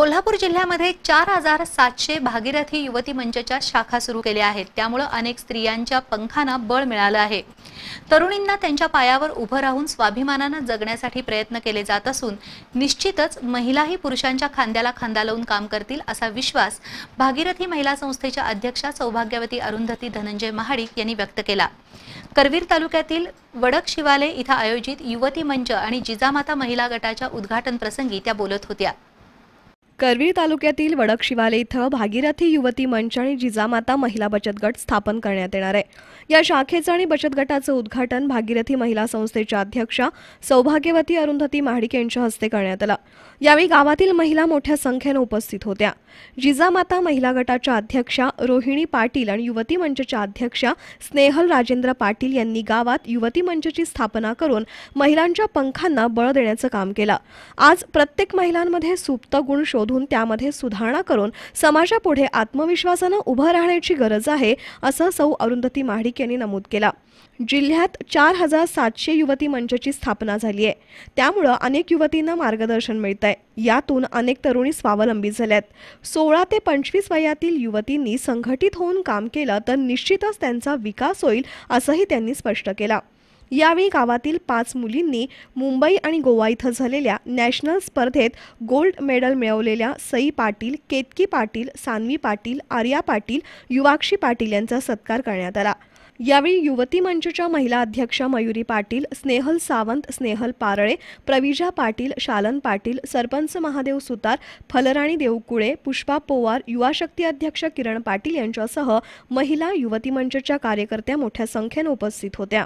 कोल्हापूर जिल्ह्यामध्ये चार हजार सातशे भागीरथी युवती मंचच्या शाखा सुरू केल्या आहेत त्यामुळे अनेक स्त्रियांच्या पंखांना बळ मिळालं आहे तरुणींना त्यांच्या पायावर उभं राहून स्वाभिमानानं जगण्यासाठी प्रयत्न केले जात असून निश्चितच महिलाही पुरुषांच्या खांद्याला खांदा लावून काम करतील असा विश्वास भागीरथी महिला संस्थेच्या अध्यक्षा सौभाग्यवती अरुंधती धनंजय महाडिक यांनी व्यक्त केला करवीर तालुक्यातील वडक शिवाले इथं आयोजित युवती मंच आणि जिजामाता महिला गटाच्या उद्घाटन प्रसंगी त्या बोलत होत्या करवीर तालुक्यातील वडकशिवाले इथं भागीरथी युवती मंच आणि जिजामाता महिला बचत गट स्थापन करण्यात येणार आहे या शाखेचं आणि बचत गटाचं उद्घाटन भागीरथी महिला संस्थेच्या अध्यक्षा सौभाग्यवती अरुंधती महाडिक यांच्या हस्ते करण्यात आलं यावेळी गावातील महिला मोठ्या संख्येनं उपस्थित होत्या जिजामाता महिला गटाच्या अध्यक्षा रोहिणी पाटील आणि युवती मंचच्या अध्यक्षा स्नेहल राजेंद्र पाटील यांनी गावात युवती मंचची स्थापना करून महिलांच्या पंखांना बळ देण्याचं काम केलं आज प्रत्येक महिलांमध्ये सुप्त गुण शोध शोधून त्यामध्ये सुधारणा करून समाजापुढे आत्मविश्वासानं उभं राहण्याची गरज आहे असं सौ अरुंधती महाडिक यांनी नमूद केला जिल्ह्यात चार हजार सातशे युवती मंचची स्थापना झाली आहे त्यामुळं अनेक युवतींना मार्गदर्शन मिळत आहे यातून अनेक तरुणी स्वावलंबी झाल्यात सोळा ते पंचवीस वयातील युवतींनी संघटित होऊन काम केलं तर निश्चितच त्यांचा विकास होईल असंही त्यांनी स्पष्ट केलं यावेळी गावातील पाच मुलींनी मुंबई आणि गोवा इथं झालेल्या नॅशनल स्पर्धेत गोल्ड मेडल मिळवलेल्या सई पाटील केतकी पाटील सान्वी पाटील आर्या पाटील युवाक्षी पाटील यांचा सत्कार करण्यात आला यावेळी युवती मंचच्या महिला अध्यक्षा मयुरी पाटील स्नेहल सावंत स्नेहल पारळे प्रविजा पाटील शालन पाटील सरपंच महादेव सुतार फलराणी देवकुळे पुष्पा पोवार युवा शक्ती अध्यक्ष किरण पाटील यांच्यासह महिला युवती मंचच्या कार्यकर्त्या मोठ्या संख्येनं उपस्थित होत्या